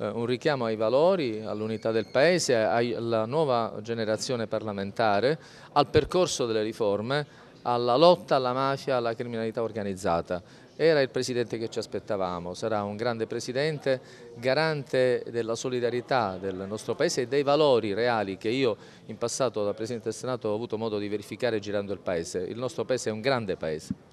Eh, un richiamo ai valori, all'unità del Paese, alla nuova generazione parlamentare, al percorso delle riforme, alla lotta alla mafia, alla criminalità organizzata. Era il Presidente che ci aspettavamo, sarà un grande Presidente, garante della solidarietà del nostro Paese e dei valori reali che io in passato da Presidente del Senato ho avuto modo di verificare girando il Paese. Il nostro Paese è un grande Paese.